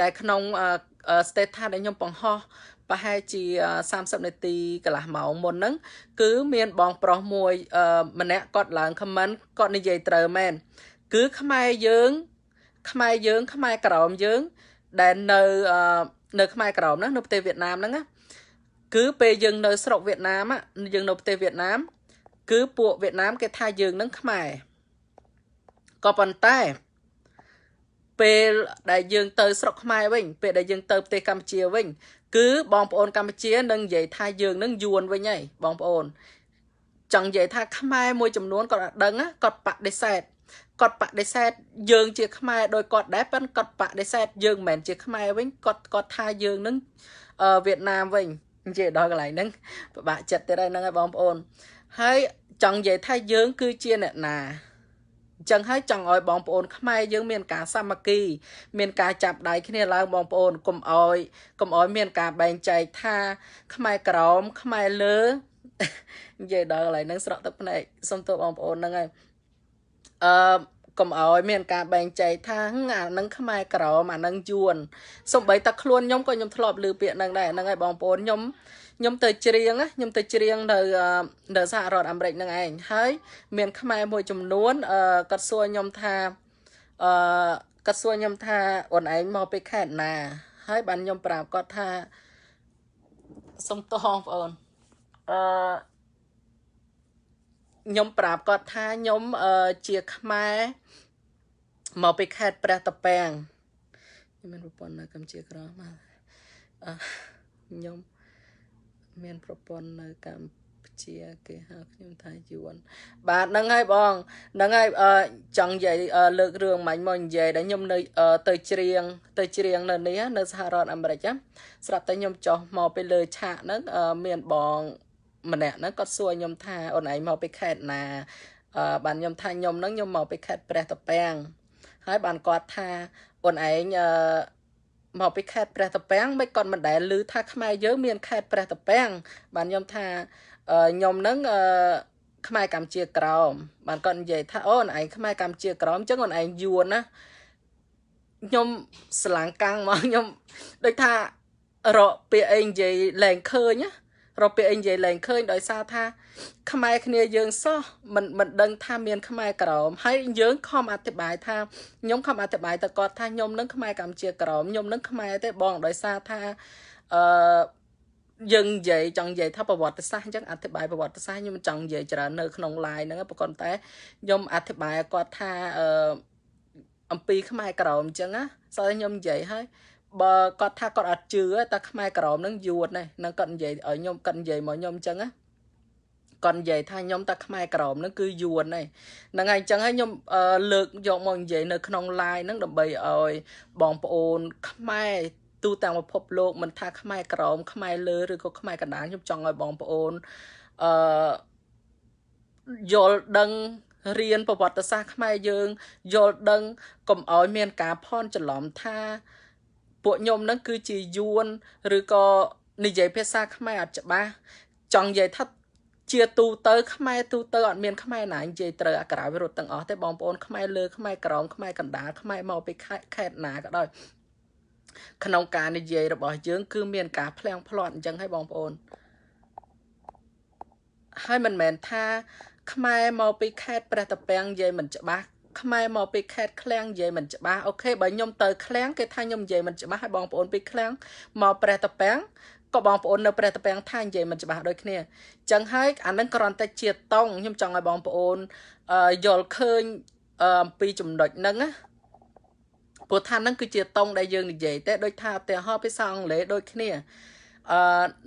ដែលក្នុង status ដែលខ្ញុំបង្ហោះប្រហែលជា30នាទីកន្លះម៉ោងមុនហ្នឹងគឺមានបងប្រុសមួយ ម្នាក់គាត់ឡើង comment គាត់និយាយត្រូវមែនគឺខ្មែរយើងខ្មែរយើង ខ្មែរក្រមយើង ដែលនៅនៅខ្មែរក្រមហ្នឹងនៅប្រទេសវៀតណាមហ្នឹងណាគឺពេលយើងនៅស្រុកវៀតណាមយើងនៅប្រទេសវៀតណាមគឺពួកវៀតណាម គេថាយើងនឹងខ្មែរក៏ប៉ុន្តែពេលដែលយើងទៅស្រុកខ្មែរវិញពេលដែលយើងទៅប្រទេសកម្ពុជាវិញគឺបងប្អូនកម្ពុជានឹងនិយាយថាយើងនឹងយួនវិញហើយបងប្អូនចង់និយាយថាខ្មែរមួយចំនួនគាត់អត់ដឹងគាត់បដិសេធគាត់បដិសេធយើងជា ខ្មែរដោយគាត់ដែរប៉ុន្តែគាត់បដិសេធយើងមិនមែនជា ខ្មែរវិញគាត់គាត់ថាយើងនឹងវៀតណាមវិញនិយាយដល់កន្លែងហ្នឹងពិបាកចិត្តទៀតហើយហ្នឹងហើយបងប្អូនហើយចង់និយាយថាយើងគឺជាអ្នកណាអញ្ចឹងហើយចង់ឲ្យ បងប្អូន ខ្មែរយើងមានការសាមគ្គីមានការចាប់ដៃគ្នាឡើងបងប្អូនកុំឲ្យកុំឲ្យមាន ការបែងចែកថា ខ្មែរក្រោមខ្មែរលើនិយាយដល់កន្លែងហ្នឹងស្រក់ទឹកភ្នែកសុំទោសបងប្អូនហ្នឹងហើយអឺកុំឲ្យមាន ការបែងចែកថាអានឹងខ្មែរក្រមអានឹងយួនសំបីតែខ្លួនខ្ញុំក៏ខ្ញុំធ្លាប់ឮពាក្យហ្នឹងដែរហ្នឹងហើយបងប្អូនខ្ញុំខ្ញុំទៅច្រៀងខ្ញុំទៅច្រៀងនៅនៅសហរដ្ឋអាមេរិកហ្នឹងឯងហើយ មានខ្មែរមួយចំនួនគាត់សួរខ្ញុំថាអឺគាត់សួរខ្ញុំថាអូនឯងមកពីខេត្តណាហើយបានខ្ញុំប្រាប់គាត់ថាសុំតោះបងប្អូនអឺខ្ញុំប្រាប់គាត់ថាខ្ញុំជាខ្មែរមកពីខេត្តព្រះតាពាំងខ្ញុំមានប្រពន្ធនៅកម្ពុជាក្រមកខ្ញុំមានប្រពន្ធនៅកម្ពុជាគេហៅខ្ញុំថាយួនបាទហ្នឹងហើយបងហ្នឹងហើយចង់និយាយលើករឿងមាញ់មកនិយាយដល់ខ្ញុំនៅទៅច្រៀងទៅច្រៀងនៅនេះនៅសហរដ្ឋអាមេរិកស្រាប់តែខ្ញុំចុះមកទៅលើឆាកហ្នឹងមានបងម្នាក់ហ្នឹងគាត់សួរខ្ញុំ ថាអូនឯងមកពីខេត្តណា បានខ្ញុំថាខ្ញុំហ្នឹងខ្ញុំមកពីខេត្តព្រះតាពាំងហើយបានគាត់ថាអូនឯងមកពីខេត្តព្រះតាពាំងមិនគាត់មិនដែលឮថាខ្មែរយើងមាន ខេត្តព្រះតាពាំងបានខ្ញុំថាខ្ញុំនឹងអឺខ្មែរកម្ពុជាក្រមបានគាត់និយាយថាអូនឯងខ្មែរកម្ពុជាក្រមចឹងអូនឯងយួនណាខ្ញុំស្លាំងកាំងមកខ្ញុំដូចថារកពាក្យអីនិយាយលែងឃើញណារពាកអីនិយាយលែងឃើញដោយសារថាខ្មែរគ្នាយើងសោះមិនមិនដឹងថាមាន ខ្មែរក្រមហើយយើងខំអធិប្បាយថាខ្ញុំខំអធិប្បាយទៅគាត់ថាខ្ញុំនឹងខ្មែរកម្ពុជាក្រមខ្ញុំនឹងខ្មែរទេបងដោយសារថាអឺយើងនិយាយចង់និយាយថាប្រវត្តិសាស្ត្រអញ្ចឹងអធិប្បាយប្រវត្តិសាស្ត្រខ្ញុំមិនចង់និយាយច្រើននៅក្នុង line ហ្នឹងប៉ុន្តែខ្ញុំអធិប្បាយគាត់ថាអឺអំពី ខ្មែរក្រមអញ្ចឹងណាសោះខ្ញុំនិយាយហើយបើគាត់ថាគាត់អត់ជឿតែខ្មែរក្រមនឹងយួតណានឹងគាត់និយាយឲ្យខ្ញុំគាត់និយាយមកខ្ញុំអញ្ចឹងណាគាត់និយាយថាខ្ញុំតែខ្មែរក្រមហ្នឹងគឺយួនហ្នឹងហើយអញ្ចឹងហើយខ្ញុំ លើកយកមកនិយាយនៅក្នុង live ហ្នឹងដើម្បីឲ្យបងប្អូន ខ្មែរទូទាំងពិភពលោកមិនថាខ្មែរក្រមខ្មែរលើឬក៏ខ្មែរកណ្ដាលខ្ញុំចង់ឲ្យបងប្អូនអឺយល់ដឹងរៀនប្រវត្តិសាស្ត្រខ្មែរយើងយល់ដឹង កុំឲ្យ មាន ការភ័ន្តច្រឡំថាពួកខ្ញុំនឹងគឺជាយួនឬក៏និយាយភាសាខ្មែរអត់ច្បាស់ចង់និយាយថាជាទូទៅ ខ្មែរទូទៅអត់មានខ្មែរណានិយាយត្រូវអាក្រៅរត់ទាំងអស់ទេបងប្អូនខ្មែរលើខ្មែរក្រោមខ្មែរកណ្ដាលខ្មែរមកពីខេត្តណាក៏ដោយក្នុងការនិយាយរបស់យើង គឺមានការផ្លាំងផ្លាត់អញ្ចឹងហើយបងប្អូនហើយមិនមែនថា ខ្មែរមកពីខេត្តព្រះតពាំងនិយាយមិនច្បាស់ខ្មែរមកពីខេត្តឃ្លាំងនិយាយមិនច្បាស់អូខេបើខ្ញុំទៅឃ្លាំងគេថាខ្ញុំនិយាយមិនច្បាស់ហើយបងប្អូនពីឃ្លាំងមកព្រះតពាំងក៏បងប្អូននៅព្រះតពាំងថានិយាយមិនច្បាស់ដូចគ្នាអញ្ចឹងហើយអានឹងគ្រាន់តែជាតង់ខ្ញុំចង់ឲ្យបងប្អូនយល់ឃើញអំពីចំណុចហ្នឹងណាព្រោះថានឹងគឺជាតង់ដែលយើងនិយាយតែដូចថាឧទាហរណ៍ភាសាអង់គ្លេសដូចគ្នាអឺ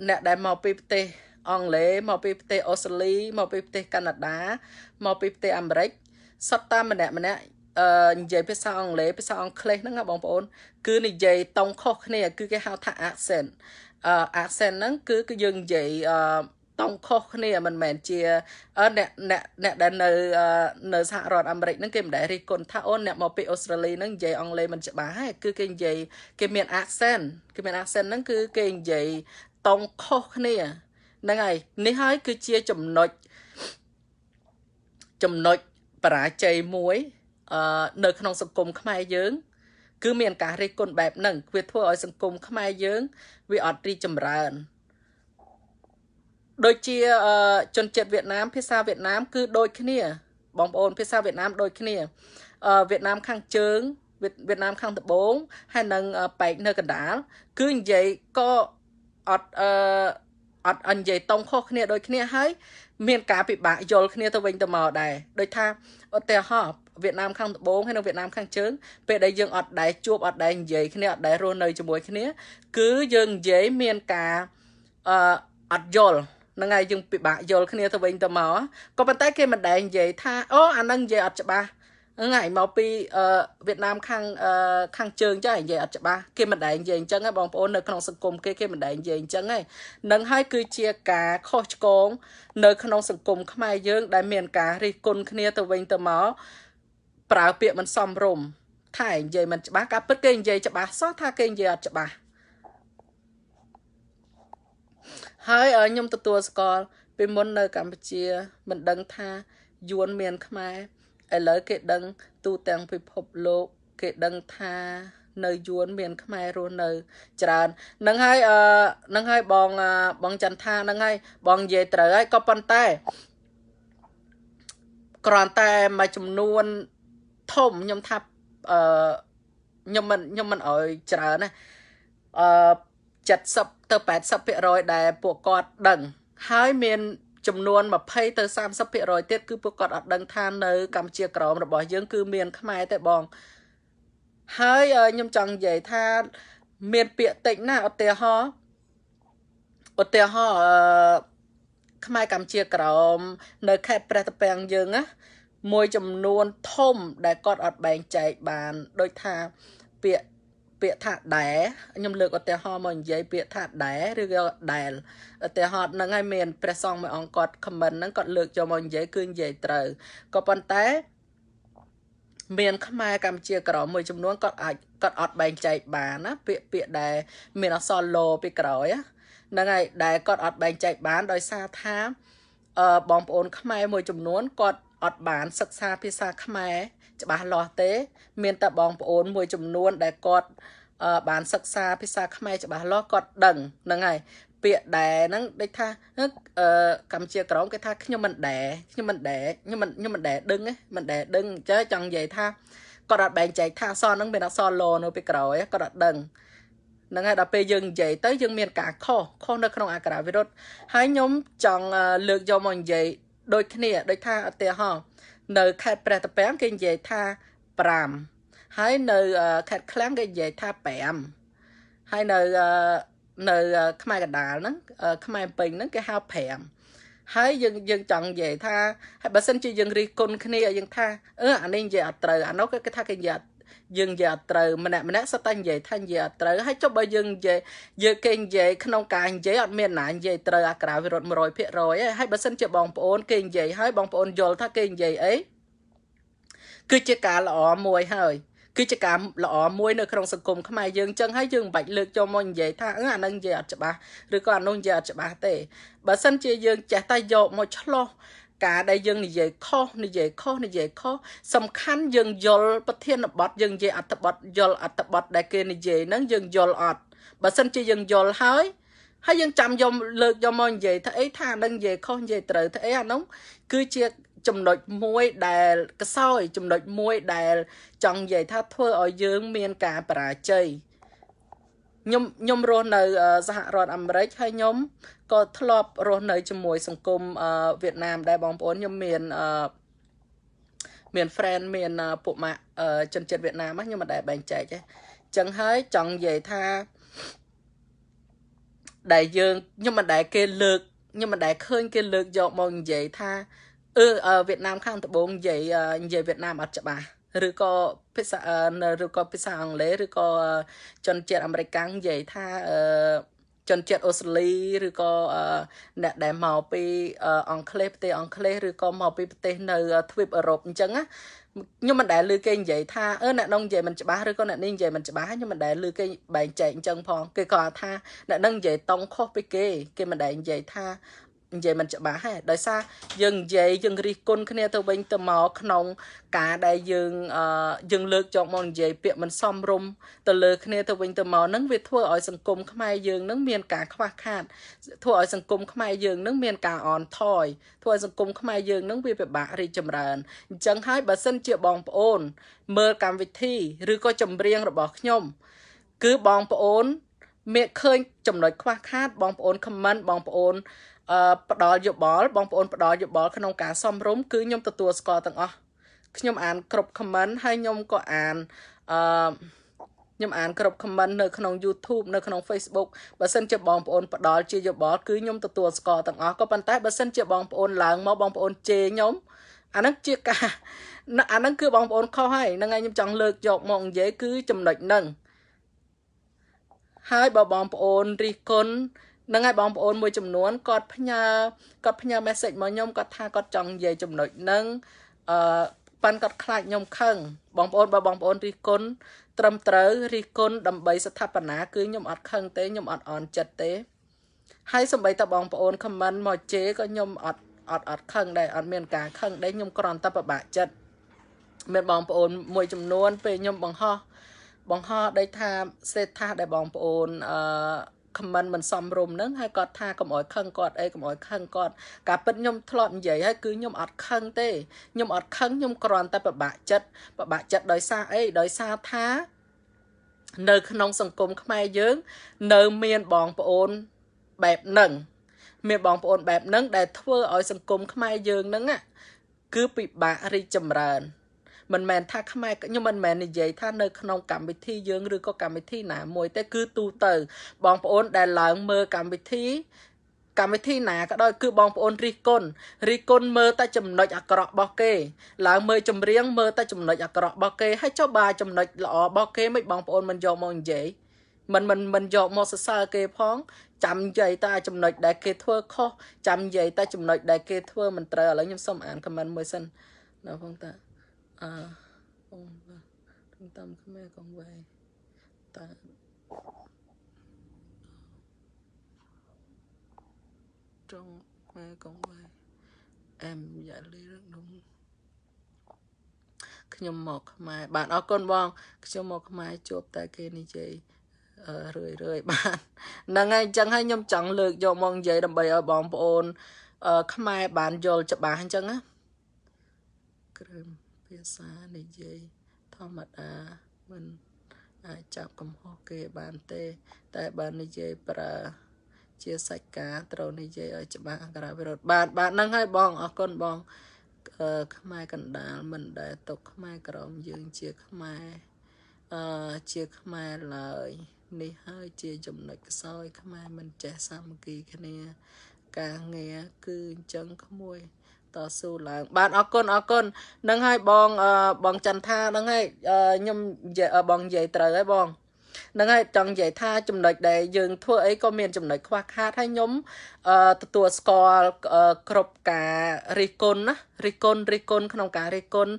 អ្នកដែលមកពីប្រទេសអង់គ្លេសមកពីប្រទេសអូស្ត្រាលីមកពីប្រទេសកាណាដាមកពីប្រទេសអាមេរិកសត្វតាមម្នាក់ម្នាក់អឺនិយាយភាសាអង់គ្លេសភាសាអង់គ្លេសហ្នឹងណាបងប្អូនគឺនិយាយតង់ខុសគ្នា គឺគេហៅថា accent អឺ accent ហ្នឹងគឺគឺយើងនិយាយអឺតង់ខុសគ្នា មិនមែនជាអ្នកអ្នកអ្នកដែលនៅនៅសហរដ្ឋអាមេរិកហ្នឹងគេមិនដែលរិះគន់ថាអូនអ្នកមកពីអូស្ត្រាលីហ្នឹងនិយាយអង់គ្លេសមិនច្បាស់ហែគឺគេនិយាយគេមាន accent គេមាន accent ហ្នឹងគឺគេនិយាយតង់ខុសគ្នាហ្នឹងហើយនេះហើយគឺជាចំណុចចំណុចបរាជ័យមួយនៅ ក្នុងសង្គមខ្មែរយើង គឺ មានការរិះគន់បែបហ្នឹងវាធ្វើឲ្យសង្គមខ្មែរយើង វាអត់រីចម្រើនដូចជាជនជាតិវៀតណាម ភាសាវៀតណាម គឺដូចគ្នាបងប្អូន ភាសាវៀតណាមដូចគ្នាវៀតណាមខាងជើងវៀតណាមខាងត្បូងហើយនិងប៉ែកនៅកណ្ដាល គឺនិយាយក៏អត់អត់អត់និយាយតងខុសគ្នាដូចគ្នាហើយមានការពិបាកយល់គ្នាទៅវិញទៅមកដែរដូចថាឧទាហរណ៍វៀតណាមខាងត្បូងហើយនិងវៀតណាមខាងជើងពេលដែលយើងអត់ដែរជួបអត់ដែរនិយាយគ្នាអត់ដែររស់នៅជាមួយគ្នា គឺយើងនិយាយមានការអឺអត់យល់ហ្នឹងហើយយើងពិបាកយល់គ្នាទៅវិញទៅមកក៏ប៉ុន្តែគេមិនដែរនិយាយថាអូអានឹងនិយាយអត់ច្បាស់ហ្នឹងហើយមកពីវៀតណាមខាងខាងជើងចានិយាយអត់ច្បាស់គេមិនដែរនិយាយអញ្ចឹងហ៎បងប្អូននៅក្នុងសង្គមគេគេមិនដែរនិយាយអញ្ចឹងហ៎នឹងហើយ គឺជាការខុសឆ្គងនៅ ក្នុងសង្គមខ្មែរយើង ដែលមានការរិះគន់គ្នាទៅវិញទៅមកប្រើពាក្យមិនសមរម្យថាឯងនិយាយមិនច្បាស់ការពិតគេនិយាយច្បាស់សោះថាគេនិយាយអត់ច្បាស់ហើយខ្ញុំទទួលស្គាល់ពីមុននៅកម្ពុជា មិនដឹងថាយួនមានខ្មែរឥឡូវគេដឹងទូទាំងពិភពលោកគេដឹងថា នៅយួនមាន ខ្មែររស់នៅច្រើននឹងហើយអឺនឹងហើយបងបងចន្ទថានឹងហើយបងនិយាយត្រូវហើយក៏ប៉ុន្តែគ្រាន់តែមួយចំនួនធំខ្ញុំថាអឺខ្ញុំមិនខ្ញុំមិនអោយច្រើនណាអឺ70ទៅ80%ដែល ពួកគាត់ដឹងហើយមានចំនួន20ទៅ30%ទៀតគឺពួកគាត់អត់ដឹងថានៅកម្ពុជាក្រមរបស់យើងគឺមានខ្មែរទេបងហើយខ្ញុំចង់និយាយថាមានពាក្យតិចណាឧទាហរណ៍ឧទាហរណ៍ខ្មែរកម្ពុជាក្រមនៅខេត្តព្រះតពាំងយើងណាមួយចំនួនធំដែលគាត់អត់បែងចែកបានដូចថាពាក្យពាក្យថាដែរខ្ញុំលើកឧទាហរណ៍មកនិយាយពាក្យថាដែរឬក៏ដែលឧទាហរណ៍ហ្នឹងហើយមានព្រះសង្ឃមួយអង្គគាត់ comment ហ្នឹងគាត់លើកចូលមកនិយាយគឺនិយាយត្រូវក៏ប៉ុន្តែមានខ្មែរកម្ពុជាក្រមួយចំនួនគាត់អាចគាត់អត់បែងចែកបានណាពាក្យពាក្យដែលមានអក្សរលោពីក្រោយហ្នឹងហើយដែលគាត់អត់បែងចែកបានដោយសារថាអឺបងប្អូន ខ្មែរមួយចំនួនគាត់អត់បាន សិក្សាភាសាខ្មែរច្បាស់លាស់ទេ មានតែបងប្អូនមួយចំនួនដែលគាត់ បានសិក្សាភាសាខ្មែរច្បាស់លាស់គាត់ដឹងហ្នឹងហើយពាក្យដែរហ្នឹងដូចថាអឺកម្ពុជាក្រមគេថាខ្ញុំមិនដែរខ្ញុំមិនដែរខ្ញុំមិនខ្ញុំមិនដែរដឹងមិនដែរដឹងអញ្ចឹងចង់និយាយថាគាត់អត់បែងចែកថាអក្សរហ្នឹងមានអក្សរលនៅពីក្រោយគាត់អត់ដឹងហ្នឹងហើយដល់ពេលយើងនិយាយទៅយើងមានការខុសខុសនៅ ក្នុងអក្ខរាវិរុទ្ធហើយខ្ញុំចង់លើកយកមកនិយាយដូចគ្នាដូចថាឧទាហរណ៍នៅខេត្តព្រះតាពាំងគេនិយាយថា5ហើយនៅខេត្តឃ្លាំងគេនិយាយថា5ហើយនៅនៅ ខ្មែរកណ្ដាលហ្នឹងខ្មែរពេញហ្នឹងគេហៅ5ហើយយើងយើងចង់និយាយថាហើយបើសិនជាយើងរិះគន់គ្នាយើងថាអឺអានេះនិយាយអត់ត្រូវអានោះគេថាគេនិយាយអត់យើងនិយាយអត់ត្រូវម្នាក់ម្នាក់សុទ្ធតែនិយាយថានិយាយអត់ត្រូវហើយចុះបើយើងនិយាយយើគេនិយាយក្នុងការនិយាយអត់មានណានិយាយត្រូវអាក្រៅវារត់100%ទេហើយបើសិនជាបងប្អូនគេនិយាយហើយបងប្អូនយល់ថាគេនិយាយអីគឺជាការល្អមួយហើយគឺជាការល្អមួយនៅក្នុងសង្គមខ្មែរយើងចឹងហើយយើងមិនបាច់លើកចូលមកនិយាយថាអឺអានឹងនិយាយអត់ច្បាស់ឬក៏អានោះនិយាយអត់ច្បាស់ទេបើសិនជាយើង ចេះតែយកមកឆ្លោះការដែលយើងនិយាយខុសនិយាយខុសនិយាយខុសសំខាន់យើងយល់ប្រធានបទយើងនិយាយអត្ថបទយល់អត្ថបទដែល គេនិយាយហ្នឹងយើងយល់អត់បើសិនជាយើងយល់ហើយ ហើយយើងចាំយកលើកយកមកនិយាយថាអីថានឹងនិយាយខុសនិយាយត្រូវថាអីអានោះគឺជាចំណុចមួយដែលកសោយចំណុចមួយដែលចង់និយាយថាធ្វើឲ្យយើង មានការបរាជ័យខ្ញុំខ្ញុំរស់នៅសហរដ្ឋអាមេរិកហើយខ្ញុំក៏ធ្លាប់រស់នៅជាមួយ សង្គមវៀតណាមដែរបងប្អូនខ្ញុំមានមាន friend មានពួកម៉ាក់ជនជាតិវៀតណាមខ្ញុំមិនដែលបែងចែកទេអញ្ចឹងហើយចង់និយាយថាដែលយើងខ្ញុំមិនដែលគេលើកខ្ញុំមិនដែលឃើញគេលើកយកមកនិយាយថាអឺវៀតណាមខាងត្បូងនិយាយនិយាយវៀតណាមអត់ច្បាស់ឬក៏ភាសាឬក៏ភាសាអង់គ្លេសឬក៏ជនជាតិអាមេរិកនិយាយថាអឺជនជាតិអូស្ត្រាលីឬក៏អ្នកដែលមកពី អង់គ្លេសប្រទេសអង់គ្លេសឬក៏មកពីប្រទេស នៅទ្វីបអឺរ៉ុបអញ្ចឹងណាខ្ញុំមិនដែលឮគេនិយាយថាអឺអ្នកនោះនិយាយមិនច្បាស់ឬក៏អ្នកនេះនិយាយមិនច្បាស់ខ្ញុំមិនដែលឮគេបែងចែកអញ្ចឹងផងគេគាត់ថាអ្នកនឹងនិយាយតង់ខុសពីគេ គេមិនដែលនិយាយថានិយាយមិនច្បាស់ហេដោយសារយើងនិយាយយើងរិះគន់គ្នាទៅវិញទៅមកក្នុងការដែលយើងយើងលើកចោលមកនិយាយពាក្យមិនសមរម្យទៅលើ គ្នាទៅវិញទៅមកហ្នឹងវាធ្វើឲ្យសង្គមខ្មែរយើងហ្នឹងមានការខ្វះខាតធ្វើឲ្យសង្គមខ្មែរយើងហ្នឹងមានការអន់ថយធ្វើឲ្យសង្គមខ្មែរយើងហ្នឹងវាពិបាករីកចម្រើនអញ្ចឹងហើយបើសិនជាបងប្អូន មើលកម្មវិធី ឬក៏ចម្រៀងរបស់ខ្ញុំគឺបងប្អូនមេឃើញចំណុចខ្វះខាតបងប្អូនខមមិនបងប្អូនផ្ដល់យោបល់បងប្អូនផ្ដល់យោបល់ក្នុងការសំរុំគឺខ្ញុំទទួលស្គាល់ទាំងអស់ខ្ញុំអាន គ្រប់ comment ហើយខ្ញុំក៏អានអឺខ្ញុំអានគ្រប់ comment នៅក្នុង YouTube នៅក្នុង Facebook បើសិនជាបងប្អូនផ្ដល់ជាយោបល់គឺខ្ញុំទទួលស្គាល់ទាំងអស់ក៏ប៉ុន្តែបើសិនជាបងប្អូនឡើងមកបងប្អូនជេរខ្ញុំអាហ្នឹងជាការអាហ្នឹងគឺបងប្អូនខុសហើយហ្នឹងហើយខ្ញុំចង់លើកយកមកនិយាយគឺចំណុចហ្នឹងហើយបើបងប្អូនរិះគន់ហ្នឹងហើយបងប្អូនមួយចំនួនគាត់ផ្ញើគាត់ផ្ញើ message មកខ្ញុំគាត់ថាគាត់ចង់និយាយចំណុចហ្នឹងអឺប៉ាន់គាត់ខ្លាចខ្ញុំខឹង បងប្អូនបើបងប្អូនរិះគន់ត្រឹមត្រូវរិះគន់ដើម្បីស្ថាបនាគឺខ្ញុំអត់ខឹងទេខ្ញុំអត់អន់ចិត្តទេហើយសម្បីតបងប្អូន comment មកជេរក៏ខ្ញុំអត់អត់អត់ខឹងដែរអត់មានការខឹងដែរខ្ញុំគ្រាន់តែពិបាកចិត្តមានបងប្អូនមួយចំនួន ពេលខ្ញុំបង្ហោះបង្ហោះដូចថាសេដ្ឋាដែលបងប្អូនអឺខមមិនមិនសមរម្យហ្នឹងហើយគាត់ថាកុំអោយខឹងគាត់អីកុំអោយខឹងគាត់ ការពិតខ្ញុំធ្លាប់និយាយហើយគឺខ្ញុំអត់ខឹងទេខ្ញុំអត់ខឹងខ្ញុំគ្រាន់តែប្របាក់ចិត្តប្របាក់ចិត្តដោយសារអីដោយសារថា នៅក្នុង សង្គមខ្មែរយើងនៅមានបងប្អូនបែបហ្នឹងមានបងប្អូនបែបហ្នឹងដែលធ្វើឲ្យសង្គមខ្មែរយើងហ្នឹងគឺពិបាករីកចម្រើនមិនមែនថាខ្មែរខ្ញុំមិនមែននិយាយថានៅក្នុង កម្មវិធីយើងឬក៏កម្មវិធីណាមួយទេគឺទូទៅ បងប្អូន ដែលឡើងមើលកម្មវិធីកម្មវិធី ណាក៏ដោយ គឺបងប្អូនរិះគន់រិះគន់មើលតែចំណុចអាក្រក់របស់គេឡើងមើលចម្រៀងមើលតែចំណុចអាក្រក់របស់គេហើយចុះបើចំណុចល្អរបស់គេមិនបងប្អូនមិនយកមកនិយាយមិនមិនមិនយកមកសរសើរគេផងចាំនិយាយតែចំណុចដែលគេធ្វើខុសចាំនិយាយតែចំណុចដែលគេធ្វើមិនត្រូវឥឡូវខ្ញុំសូមអានខមមិនមួយសិនណាផងតាអើអូបាទតាមខ្មែរកងវៃតាចង់ខ្មែរកងវៃអែមយ៉ាលីរឹកនោះខ្ញុំមកខ្មែរបាទអរគុណបងខ្ញុំមកខ្មែរជួបតែគេនិយាយរឿយរឿយបាទហ្នឹងហើយអញ្ចឹងហើយខ្ញុំចង់លើកយកមកនិយាយដើម្បីឲ្យបងប្អូន ខ្មែរបានយល់ច្បាស់អញ្ចឹងណាក្រឹមភាសានិយាយធម្មតាមិនអាចចាប់កំហុសគេបានទេ តែបើនិយាយប្រើជាសាច់ការ ត្រូវនិយាយឲ្យច្បាស់អក្សរវិរុទ្ធបាទបាទហ្នឹងហើយបងអរគុណបងខ្មែរកណ្ដាលមិនដែលຕົកខ្មែរក្រមយើងជាខ្មែរអឺជាខ្មែរឡើយនេះហើយជា ចំណុចខ្សោយខ្មែរមិនចេះសាមគ្គីគ្នា ការងារគឺអញ្ចឹងក្មួយតស៊ូឡើងបានអរគុណអរគុណនឹងហើយបងបងចន្ទថានឹងហើយខ្ញុំបងនិយាយត្រូវហើយបងនឹងហើយចង់និយាយថាចំណុចដែលយើង ធ្វើអីក៏មាន ចំណុចខ្វះខាតហើយខ្ញុំទទួលស្គាល់គ្រប់ការរិះគន់ណារិះគន់រិះគន់ក្នុងការរិះគន់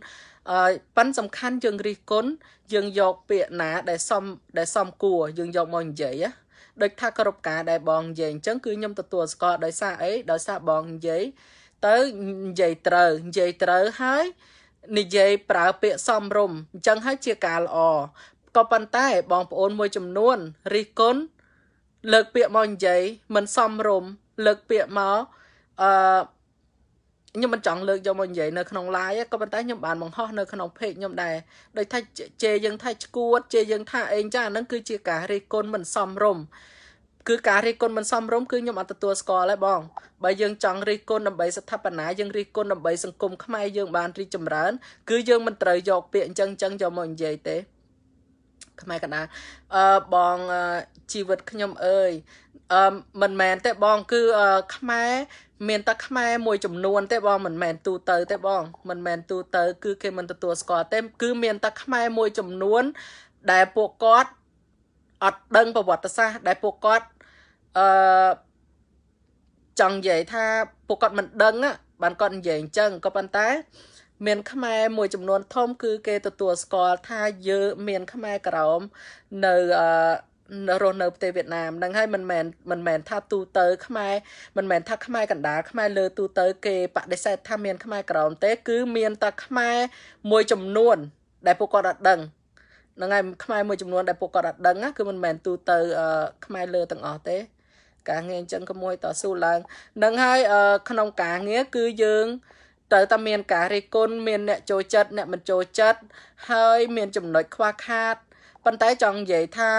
អឺប៉ិនសំខាន់យើងរិះគន់យើងយកពាក្យណា ដែលសមដែលសមគួរយើងយកមកនិយាយណាដូចថាគ្រប់ការដែលបងនិយាយអញ្ចឹងគឺខ្ញុំទទួលស្គាល់ដោយសារអីដោយសារបងនិយាយទៅនិយាយត្រូវនិយាយត្រូវហើយនិយាយប្រើពាក្យសមរម្យអញ្ចឹងហើយជាការល្អក៏ប៉ុន្តែបងប្អូនមួយចំនួនរិះគន់លើកពាក្យមកនិយាយមិនសមរម្យលើកពាក្យមកអឺខ្ញុំមិនចង់លើកយកមកនិយាយនៅក្នុង live ក៏ប៉ុន្តែខ្ញុំបានបង្ហោះនៅក្នុង page ខ្ញុំដែរដោយថាជេរយើងថាឈួតជេរយើងថាអីចឹងហ្នឹងគឺជាការរិះគន់មិនសមរម្យគឺការរិះគន់មិនសមរម្យគឺខ្ញុំអត់ទទួលស្គាល់ទេបងបើយើងចង់រិះគន់ដើម្បីស្ថាបនាយើងរិះគន់ដើម្បីសង្គមខ្មែរយើងបានរីកចម្រើនគឺយើងមិនត្រូវយកពាក្យអញ្ចឹងអញ្ចឹងយកមកនិយាយទេខ្មែរកណ្ដាលអឺបងជីវិតខ្ញុំអើយអឺមិនមែនទេបងគឺខ្មែរមានតែខ្មែរមួយចំនួនទេបង មិនមែនទូទៅទេបង មិនមែនទូទៅ គឺគេមិនទទួលស្គាល់ទេគឺមានតែខ្មែរមួយចំនួនដែលពួកគាត់អត់ដឹងប្រវត្តិសាស្ត្រដែលពួកគាត់អឺចង់និយាយថាពួកគាត់មិនដឹង បានគាត់និយាយអញ្ចឹងក៏ប៉ុន្តែ មានខ្មែរមួយចំនួនធំ គឺគេទទួលស្គាល់ថាយើងមានខ្មែរក្រោមនៅអឺនៅរស់នៅប្រទេសវៀតណាមហ្នឹងហើយមិនមែនមិនមែនថា ទូទៅខ្មែរមិនមែនថាខ្មែរកណ្ដាលខ្មែរលើទូទៅគេបដិសេធថាមានខ្មែរក្រមទេ គឺមានតែខ្មែរមួយចំនួន ដែលពួកគាត់អត់ដឹងហ្នឹងហើយខ្មែរមួយចំនួនដែលពួកគាត់អត់ដឹងគឺមិនមែនទូទៅ ខ្មែរលើទាំងអស់ទេការងារអញ្ចឹងក៏មួយតស៊ូឡើងហ្នឹងហើយក្នុងការងារគឺយើងត្រូវតែមាន ការរិះគន់មានអ្នកចូលចិត្តអ្នកមិនចូលចិត្តហើយ មាន ចំណុចខ្វះខាត ប៉ុន្តែចង់និយាយថា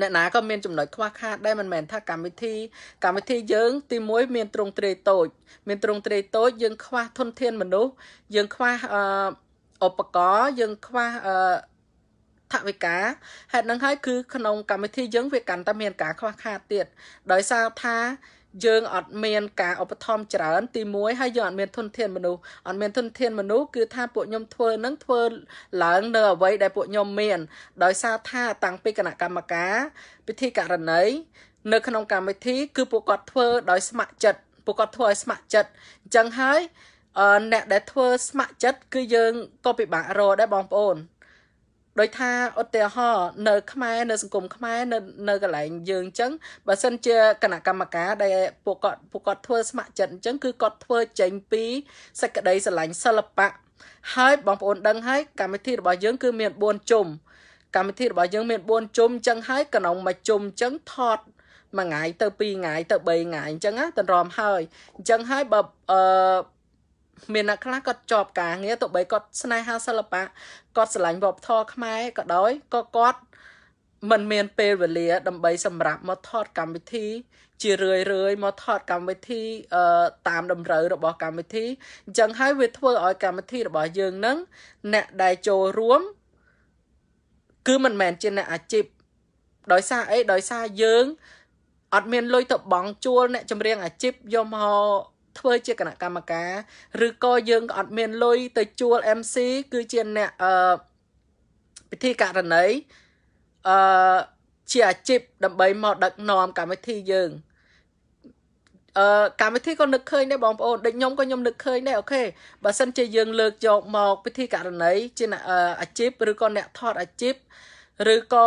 អ្នកណាក៏មាន ចំណុចខ្វះខាតដែរមិនមែនថាកម្មវិធីកម្មវិធីយើង ទី1មានទ្រង់ទ្រាយតូចមានទ្រង់ទ្រាយតូច យើងខ្វះធនធានមនុស្សយើងខ្វះអឺឧបករណ៍យើងខ្វះអឺថវិកាហេតុហ្នឹងហើយគឺក្នុងកម្មវិធីយើងវាកាន់តែមានការខ្វះខាតទៀតដោយសារថាយើងអត់មានការឧបត្ថម្ភច្រើនទី1ហើយយើងអត់មានធនធានមនុស្សអត់មានធនធានមនុស្សគឺថាពួកខ្ញុំធ្វើនឹងធ្វើឡើងនៅអ្វីដែលពួកខ្ញុំមានដោយសារថាតាំងពីគណៈកម្មការ ពិធីករណីនៅ ក្នុងកម្មវិធីគឺពួកគាត់ធ្វើដោយស្ម័គ្រចិត្តពួកគាត់ធ្វើឲ្យស្ម័គ្រចិត្តអញ្ចឹងហើយអ្នកដែលធ្វើស្ម័គ្រចិត្តគឺយើងក៏ពិបាករកដែរបងប្អូនដោយថាឧទាហរណ៍នៅខ្មែរនៅ សង្គមខ្មែរនៅនៅកន្លែងយើងអញ្ចឹងបើសិនជាគណៈកម្មការដែលពួកគាត់ពួកគាត់ធ្វើស្ម័គ្រចិត្តអញ្ចឹងគឺគាត់ធ្វើចេញពីសេចក្តី ស្រឡាញ់សិល្បៈហើយបងប្អូនដឹងហើយកម្មវិធីរបស់យើង គឺមាន4ជុំកម្មវិធីរបស់យើងមាន4ជុំអញ្ចឹងហើយកន្លងមួយជុំអញ្ចឹងថតមួយថ្ងៃទៅ2ថ្ងៃទៅ3ថ្ងៃអញ្ចឹងណាតម្រាំហើយអញ្ចឹងហើយបើអឺមានអ្នកខ្លះគាត់ជាប់ការងារទោះបីគាត់ស្នេហាសិល្បៈគាត់ស្រឡាញ់វប្បធម៌ខ្មែរក៏ដោយក៏គាត់มันមានពេលវេលាដើម្បីសម្រាប់មកថតកម្មវិធី ជារឿយរឿយមកថតកម្មវិធីអឺតាមតម្រូវរបស់កម្មវិធីអញ្ចឹងហើយវាធ្វើឲ្យកម្មវិធីរបស់យើងនឹងអ្នកដែលចូលរួម គឺមិនមែនជាអ្នកអាជីពដោយសារអីដោយសារយើងអត់មានលុយទៅបង់ជួលអ្នកចម្រៀងអាជីពយកមកធ្វើជាគណៈកម្មការឬក៏យើងក៏អត់មានលុយទៅជួល MC គឺជាអ្នកអឺពិធីករណីអឺជាអាជីពដើម្បីមក ដឹកនាំកម្មវិធីយើងអឺកម្មវិធីក៏នឹកឃើញដែរបងប្អូនដូចខ្ញុំក៏ខ្ញុំនឹកឃើញដែរអូខេបើសិនជាយើងលើកយកមកពិធីករណីជាអាជីពឬក៏អ្នកថតអាជីពឬក៏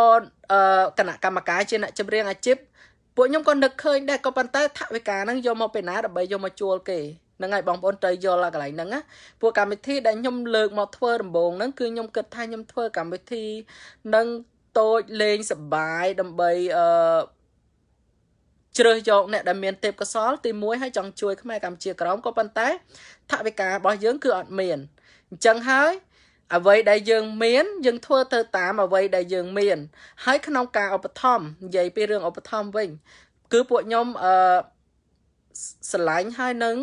គណៈកម្មការជាអ្នកចម្រៀងអាជីពពួកខ្ញុំក៏នឹកឃើញដែរក៏ប៉ុន្តែថវិកាហ្នឹងយកមកពីណាដើម្បីយកមកជួលគេហ្នឹងហើយបងប្អូនត្រូវយល់ដល់កន្លែងហ្នឹងណាពួកកម្មវិធីដែលខ្ញុំលើកមកធ្វើដំបូងហ្នឹងគឺខ្ញុំគិតថាខ្ញុំធ្វើកម្មវិធីនឹងតូចលេងសបាយដើម្បីអឺជ្រើសយកអ្នកដែលមានទេពកោសលទី1ហើយចង់ជួយខ្មែរកម្ពុជាក្រមក៏ប៉ុន្តែថវិការបស់យើងគឺអត់មានអញ្ចឹងហើយអ្វីដែលយើងមានយើងធ្វើទៅតាមអ្វីដែលយើងមាន ហើយក្នុង ការឧបត្ថម្ភនិយាយពីរឿងឧបត្ថម្ភវិញ គឺពួកខ្ញុំអឺស្រឡាញ់ហើយនឹង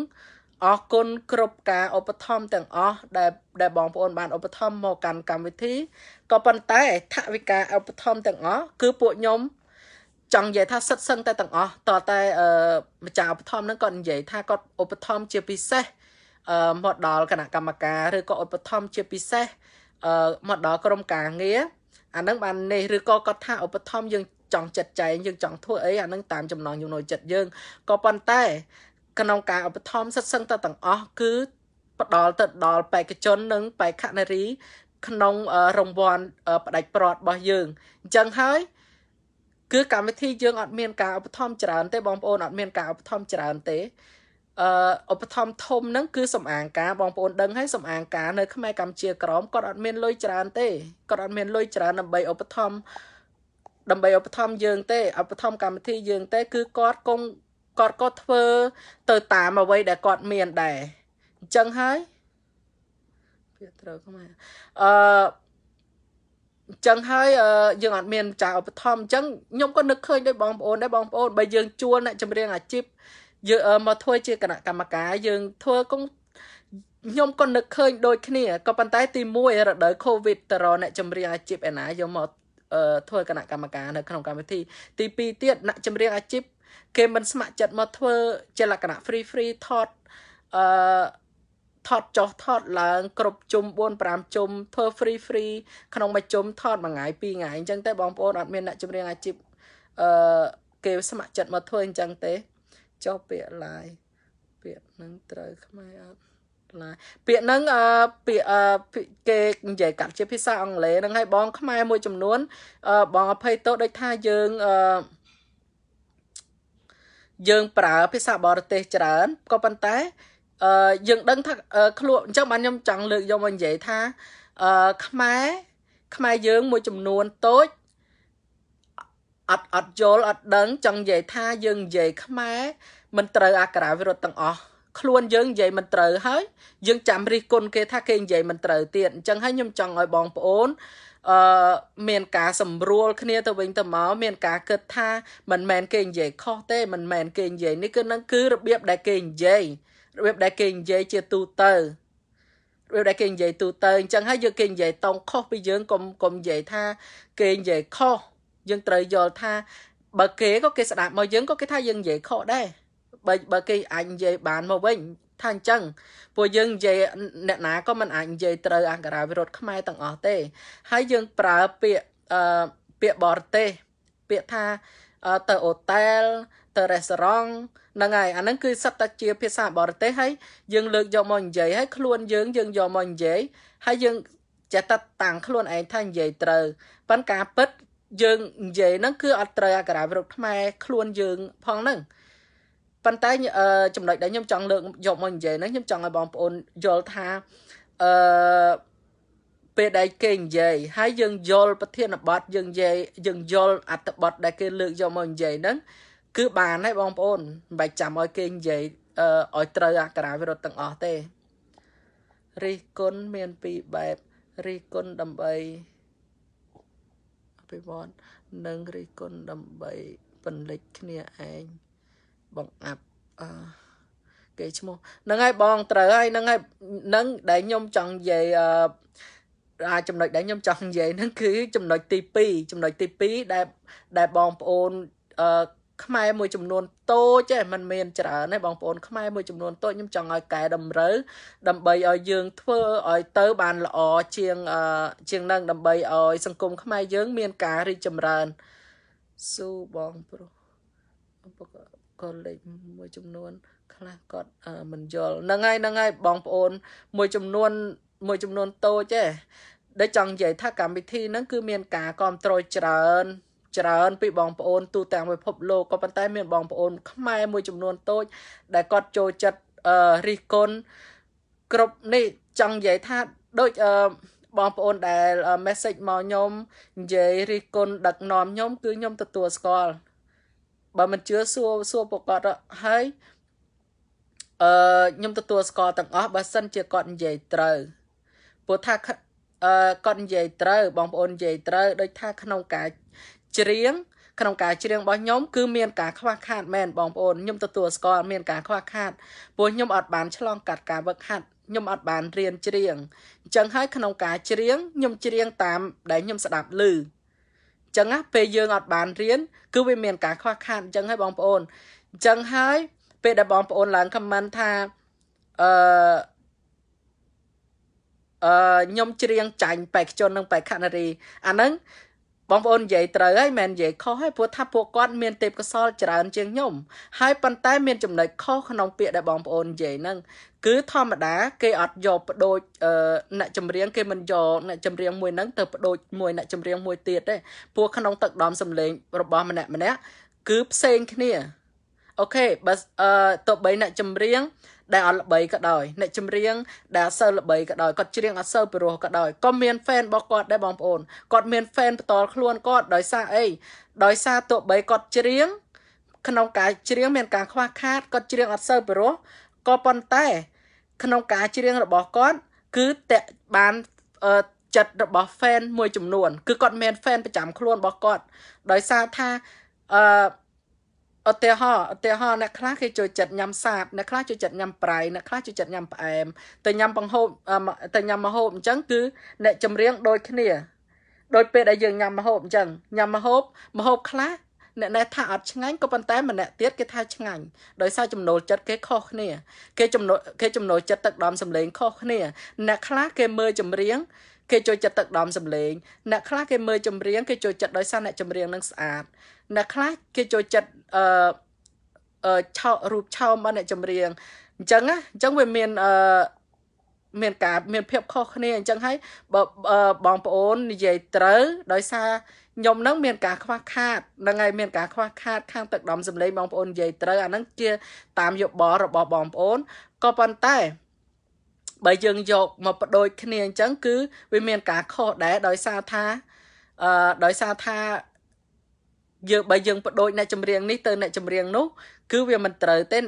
អរគុណគ្រប់ការឧបត្ថម្ភទាំងអស់ដែលដែលបងប្អូនបានឧបត្ថម្ភមកកាន់កម្មវិធីក៏ប៉ុន្តែថវិកាឧបត្ថម្ភទាំងអស់គឺពួកខ្ញុំចង់និយាយថាសិតសឹងតែទាំងអស់តតែម្ចាស់ឧបត្ថម្ភហ្នឹងគាត់និយាយថាគាត់ឧបត្ថម្ភជាពិសេសមកដល់គណៈកម្មការឬក៏ឧបត្ថម្ភជាពិសេសមកដល់ក្រមការងារអានឹងបាននេះឬក៏គាត់ថាឧបត្ថម្ភយើងចង់ចិត្តចែងយើងចង់ធ្វើអីអានឹងតាមចំណងចំណុចចិត្តយើងក៏ប៉ុន្តែក្នុងការឧបត្ថម្ភសិទ្ធិសឹងទៅទាំងអស់គឺ ផ្ដល់ទៅដល់បេក្ខជន និងបេក្ខនារីក្នុងរង្វាន់ផ្ដាច់ព្រាត់របស់យើងអញ្ចឹងហើយគឺកម្មវិធីយើងអត់មាន ការឧបត្ថម្ភច្រើនទេបងប្អូនអត់មានការឧបត្ថម្ភច្រើនទេអឺឧបត្ថម្ភធំហ្នឹងគឺសំអាងការបងប្អូនដឹងហើយសំអាងការនៅខ្មែរកម្ពុជាក្រមគាត់អត់មានលុយច្រើនទេគាត់អត់មានលុយច្រើនដើម្បីឧបត្ថម្ភដើម្បីឧបត្ថម្ភយើងទេឧបត្ថម្ភកម្មវិធីយើង ទេ គឺគាត់គង់គាត់ក៏ធ្វើទៅតាមអ្វីដែលគាត់មានដែរអញ្ចឹងហើយពាក្យត្រូវខ្មែរអឺអញ្ចឹងហើយយើងអត់មានចាឧបត្ថម្ភអញ្ចឹងខ្ញុំក៏នឹកឃើញដោយបងប្អូនដែរបងប្អូនបើយើង ជួលអ្នកចម្រៀងអាជីពយើងមកធ្វើជាគណៈកម្មការ យើងធ្វើគង់ខ្ញុំក៏នឹកឃើញដូចគ្នាក៏ប៉ុន្តែទី1រដូវ Covid តរអ្នកចម្រៀងអាជីពឯណាយកមកធ្វើគណៈកម្មការនៅក្នុងកម្មវិធីទី2ទៀតអ្នកចម្រៀងអាជីពគេមិនស្ម័គ្រចិត្តមកធ្វើជាលក្ខណៈ free free ថតអឺថតចុះថតឡើង គ្រប់ជុំ4 5ជុំធ្វើ free free ក្នុងមួយជុំថតមួយថ្ងៃពីរថ្ងៃអញ្ចឹងតែបងប្អូនអត់មានអ្នកចម្រៀងអាជីពអឺគេស្ម័គ្រចិត្តមកធ្វើអញ្ចឹងទេចុះពាក្យឡាយពាក្យនឹងត្រូវខ្មែរអត់ឡាយពាក្យហ្នឹងអឺពាក្យអឺគេនិយាយកាត់ជា ភាសា អង់គ្លេសហ្នឹងហើយបងខ្មែរមួយចំនួនអឺបងអភ័យទោសដូចថាយើងអឺយើង ប្រើភាសាបរទេស ច្រើនក៏ប៉ុន្តែអឺយើង ដឹងថាខ្លួនអញ្ចឹងបានខ្ញុំចង់លើកយកមកនិយាយថាអឺខ្មែរខ្មែរយើងមួយចំនួនតូចអត់អត់យល់អត់ដឹង ចង់និយាយថាយើងនិយាយខ្មែរមិនត្រូវអាក្រាវិរុទ្ធទាំងអស់ខ្លួនយើងនិយាយមិនត្រូវហើយយើងចាំរិះគន់គេថាគេនិយាយមិនត្រូវទៀតអញ្ចឹងហើយខ្ញុំចង់ឲ្យបងប្អូនអឺមានការសម្រួលគ្នាទៅវិញទៅមកមានការគិតថាមិនមែនគេនិយាយខុសទេមិនមែនគេនិយាយនេះគឺនឹងគឺរបៀបដែលគេនិយាយរបៀបដែលគេនិយាយជាទូទៅរបៀបដែលគេនិយាយទូទៅអញ្ចឹងហើយយើងគេនិយាយតង់ខុសពីយើងកុំកុំនិយាយថាគេនិយាយខុសយើងត្រូវយល់ថាបើគេក៏គេស្ដាប់មកយើងក៏គេថាយើងនិយាយខុសដែរបើបើគេអាចនិយាយបានមកវិញថាអញ្ចឹងពួកយើងនិយាយអ្នកណាក៏មិនអាចនិយាយត្រូវអង្ការវិរុទ្ធខ្មែរទាំងអស់ទេ ហើយយើង ប្រើពាក្យអឺពាក្យបរទេសពាក្យថាទៅអូតែលទៅរេស្តរ៉ង់ហ្នឹងហើយអាហ្នឹងគឺសិតតែជាភាសាបរទេសហើយយើង លើកយកមកនិយាយហើយខ្លួនយើងយើងយកមកនិយាយហើយយើងចេះតែតាំងខ្លួនឯងថានិយាយត្រូវប៉ុន្តែការពិតយើងនិយាយហ្នឹងគឺអត់ត្រូវអាការៈវិរុទ្ធខ្មែរខ្លួនយើងផងហ្នឹងប៉ុន្តែចំណុចដែលខ្ញុំចង់លើកយកមកនិយាយហ្នឹងខ្ញុំចង់ឲ្យបងប្អូនយល់ថាអឺពេលដែលគេនិយាយហើយយើងយល់ប្រធានបទយើងនិយាយយើងយល់អត្ថបទដែលគេលើកយកមកនិយាយហ្នឹងគឺបានហើយបងប្អូនមិនបាច់ចាំឲ្យគេនិយាយឲ្យត្រូវអក្ខរាវិរុទ្ធទាំងអស់ទេរិះគន់មានពីរបែបរិះគន់ដើម្បីភិវឌ្ឍនិងរិះគន់ដើម្បីពលិចគ្នាឯងបង្អាប់អឺគេឈ្មោះហ្នឹងហើយបងត្រូវហើយហ្នឹងហើយហ្នឹងដែលខ្ញុំចង់និយាយអឺអាចំណុចដែលខ្ញុំចង់និយាយហ្នឹងគឺ ចំណុចទី2ចំណុចទី2ដែលដែលបងប្អូនអឺខ្មែរមួយចំនួនតូចទេมันមានច្រើនទេបងប្អូនខ្មែរមួយចំនួនតូចខ្ញុំចង់ឲ្យកែតម្រូវដើម្បីឲ្យយើងធ្វើឲ្យទៅបានល្អជាងជាងនឹង ដើម្បីឲ្យសង្គមខ្មែរយើង មានការរីកចម្រើនស៊ូបងប្រុសក៏លេខមួយចំនួន ខ្លះគាត់មិនយល់ហ្នឹងហើយហ្នឹងហើយបងប្អូនមួយចំនួនមួយចំនួនតូចទេដែលចង់និយាយថាកម្មវិធីហ្នឹងគឺ មាន ការគ្រប់គ្រងច្រើនច្រើនពីបងប្អូនទូទាំងពិភពលោកក៏ប៉ុន្តែ មានបងប្អូនខ្មែរមួយចំនួនតូចដែលគាត់ចូលចិត្តរិះគន់គ្រប់នេះចង់និយាយថាដូចបងប្អូនដែល message មកខ្ញុំនិយាយរិះគន់ដឹកនាំខ្ញុំគឺខ្ញុំទទួលស្គាល់បើមិនជឿសួរសួរពួកគាត់ហើយអឺខ្ញុំទទួលស្គាល់ទាំងអស់បើសិនជាគាត់និយាយត្រូវព្រោះថាអឺគាត់និយាយត្រូវ បងប្អូននិយាយត្រូវដូចថាក្នុងការច្រៀងក្នុងការច្រៀងរបស់ខ្ញុំគឺមានការខ្វះខាតមែនបងប្អូនខ្ញុំទទួលស្គាល់មានការខ្វះខាតព្រោះខ្ញុំអត់បានឆ្លងកាត់ការវឹកហាត់ខ្ញុំអត់បានរៀនច្រៀងអញ្ចឹងហើយក្នុងការច្រៀងខ្ញុំច្រៀងតាម ដែលខ្ញុំស្ដាប់ឮអញ្ចឹងណាពេលយើងអត់បានរៀន គឺវាមានការខ្វះខាតអញ្ចឹងហើយបងប្អូនអញ្ចឹងហើយ ពេលដែលបងប្អូនឡើងខមមិនថាអឺអឺខ្ញុំច្រៀងចាញ់បេក្ខជននិងបេក្ខនារីអាហ្នឹងបងប្អូននិយាយត្រូវហើយមិននិយាយខុសហើយព្រោះថាពួកគាត់មានទេពកោសលច្រើនជាងខ្ញុំហើយប៉ុន្តែមានចំណុចខុសក្នុងពាក្យដែលបងប្អូននិយាយហ្នឹងគឺធម្មតាគេអត់យកបដូចអ្នកចម្រៀងគេមិនយកអ្នកចម្រៀងមួយហ្នឹងទៅបដូចមួយអ្នកចម្រៀងមួយទៀតទេពួកក្នុងទឹកដមសម្លេងរបស់ម្នាក់ម្នាក់គឺផ្សេងគ្នាអូខេបើអឺតបីអ្នកចម្រៀងដែលអត់ល្បីក៏ដោយអ្នកចម្រៀងដែលអត់សូវល្បីក៏ដោយគាត់ច្រៀងអត់សូវពិរោះក៏ដោយក៏មាន fan របស់គាត់ដែរបងប្អូនគាត់មាន fan ផ្ទាល់ខ្លួនគាត់ដោយសារអីដោយសារទោះបីគាត់ច្រៀងក្នុងការច្រៀងមានការខ្វះខាតគាត់ច្រៀងអត់សូវពិរោះក៏ប៉ុន្តែ ក្នុងការច្រៀងរបស់គាត់គឺតែបានអឺចិត្តរបស់ fan មួយ ចំនួនគឺគាត់មាន fan ប្រចាំ ខ្លួនរបស់គាត់ដោយសារថាអឺឧទាហរណ៍ឧទាហរណ៍អ្នកខ្លះគេចូលចិត្តញ៉ាំសាបអ្នកខ្លះចូលចិត្តញ៉ាំប្រៃអ្នកខ្លះចូលចិត្តញ៉ាំផ្អែមទៅញ៉ាំបង្ហូបទៅញ៉ាំម្ហូបអញ្ចឹងគឺអ្នកចម្រៀង ដូចគ្នាដោយពេលដែលយើងញ៉ាំម្ហូបអញ្ចឹងញ៉ាំម្ហូបម្ហូបខ្លះអ្នកណែថាអត់ឆ្ងាញ់ក៏ប៉ុន្តែម្នាក់ទៀតគេថាឆ្ងាញ់ដោយសារចំណូលចិត្តគេខុសគ្នាគេចំណូលគេចំណូលចិត្តទឹកដំសម្លេងខុសគ្នាអ្នកខ្លះគេមើលចម្រៀងគេចូលចិត្តទឹកដំសម្លេងអ្នកខ្លះគេមើលចម្រៀងគេចូលចិត្តដោយសារអ្នកចម្រៀងនឹងស្អាតអ្នកខ្លះគេចូលចិត្តអឺឆោរូបឆោមកអ្នកចម្រៀងអញ្ចឹងណាអញ្ចឹងវាមានអឺមានការ មាន ភាពខុសគ្នាអញ្ចឹងហើយបើបងប្អូននិយាយត្រូវដោយសារខ្ញុំនឹងមានការខ្វះខាតហ្នឹងហើយមានការខ្វះខាត ខាងទឹកដំសម្លេងបងប្អូននិយាយត្រូវអាហ្នឹងជាតាមយោបល់របស់បងប្អូនក៏ប៉ុន្តែបើយើងយកមកបដូចគ្នាអញ្ចឹងគឺវាមានការខុសដែរដោយសារថាអឺដោយសារថាយើងបើយើងបដូចអ្នកចម្រៀងនេះទៅអ្នកចម្រៀងនោះ គឺវាមិនត្រូវទេ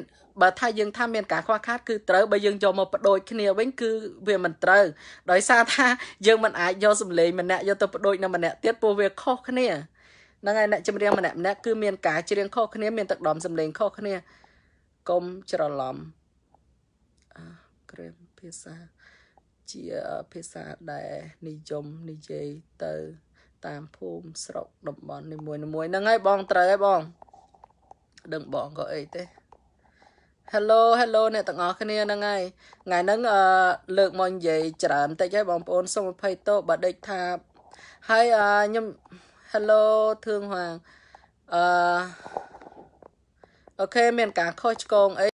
បើថាយើងថាមានការខ្វះខាតគឺត្រូវបើយើងយកមកបដូចគ្នាវិញគឺវាមិនត្រូវដោយសារថាយើងមិនអាចយកសម្លេងម្នាក់យកទៅបដូចនឹងម្នាក់ទៀតព្រោះវាខុសគ្នាហ្នឹងហើយអ្នកចម្រៀងម្នាក់ម្នាក់គឺមានការច្រៀងខុសគ្នាមានទឹកដមសម្លេងខុសគ្នាកុំច្រឡំអឺក្រមភាសាជាភាសាដែលនិយមនិយាយទៅតាមភូមិស្រុកតំបន់នីមួយៗហ្នឹងហើយបង ត្រូវហើយបងដឹងបងក៏អីទេ Hello Hello អ្នកទាំងអស់គ្នាហ្នឹងហើយថ្ងៃហ្នឹងអឺលើកមកនិយាយច្រើនតិចហើយបងប្អូនសូមអភ័យទោសបើដេកថាហើយអឺខ្ញុំ Hello ធឿងហវាងអឺអូខេមាន ការខុសឆ្គងអី